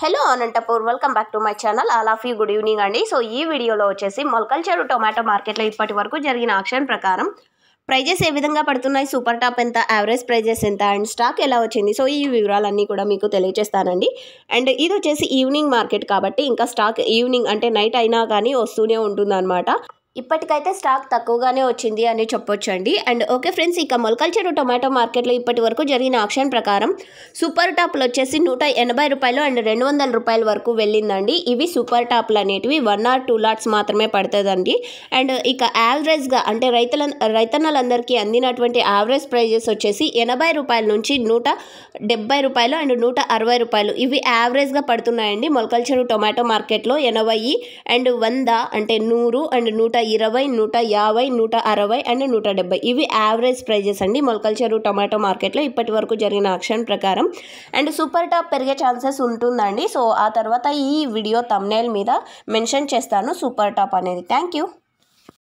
hello Anantapur welcome back to my channel all of you good evening అండి so ఈ వీడియోలో వచ్చేసి మొలకల్చేరు టొమాటో మార్కెట్లో ఇప్పటి వరకు జరిగిన ఆక్షన్ ప్రకారం ప్రైజెస్ ఏ విధంగా పడుతున్నాయి సూపర్ టాప్ ఎంత యావరేజ్ ప్రైజెస్ ఎంత అండ్ స్టాక్ ఎలా వచ్చింది సో ఈ వివరాలన్నీ కూడా మీకు తెలియజేస్తానండి అండ్ ఇది వచ్చేసి ఈవినింగ్ మార్కెట్ కాబట్టి ఇంకా స్టాక్ ఈవినింగ్ అంటే నైట్ అయినా కానీ వస్తూనే ఉంటుంది ఇప్పటికైతే స్టాక్ తక్కువగానే వచ్చింది అని చెప్పొచ్చండి అండ్ ఓకే ఫ్రెండ్స్ ఇక మొలకల్చెరు టొమాటో మార్కెట్లో ఇప్పటి వరకు జరిగిన ఆప్షన్ ప్రకారం సూపర్ టాప్లు వచ్చేసి నూట ఎనభై రూపాయలు అండ్ రెండు వందల రూపాయల వరకు వెళ్ళిందండి ఇవి సూపర్ టాప్లు అనేటివి వన్ ఆర్ టూ లాట్స్ మాత్రమే పడుతుందండి అండ్ ఇక యావరేజ్గా అంటే రైతుల రైతన్నలందరికీ అందినటువంటి యావరేజ్ ప్రైజెస్ వచ్చేసి ఎనభై రూపాయల నుంచి నూట డెబ్బై రూపాయలు అండ్ నూట అరవై రూపాయలు ఇవి యావరేజ్గా పడుతున్నాయండి మొలకల్చెరు టొమాటో మార్కెట్లో ఎనభై అండ్ వంద అంటే నూరు అండ్ నూట ఇరవై నూట యాభై నూట అరవై అండ్ నూట డెబ్బై ఇవి యావరేజ్ ప్రైజెస్ అండి మొలకల చెరువు టమాటో మార్కెట్లో ఇప్పటి వరకు జరిగిన ఆక్షన్ ప్రకారం అండ్ సూపర్ టాప్ పెరిగే ఛాన్సెస్ ఉంటుందండి సో ఆ తర్వాత ఈ వీడియో తమ్నైల్ మీద మెన్షన్ చేస్తాను సూపర్ టాప్ అనేది థ్యాంక్ యూ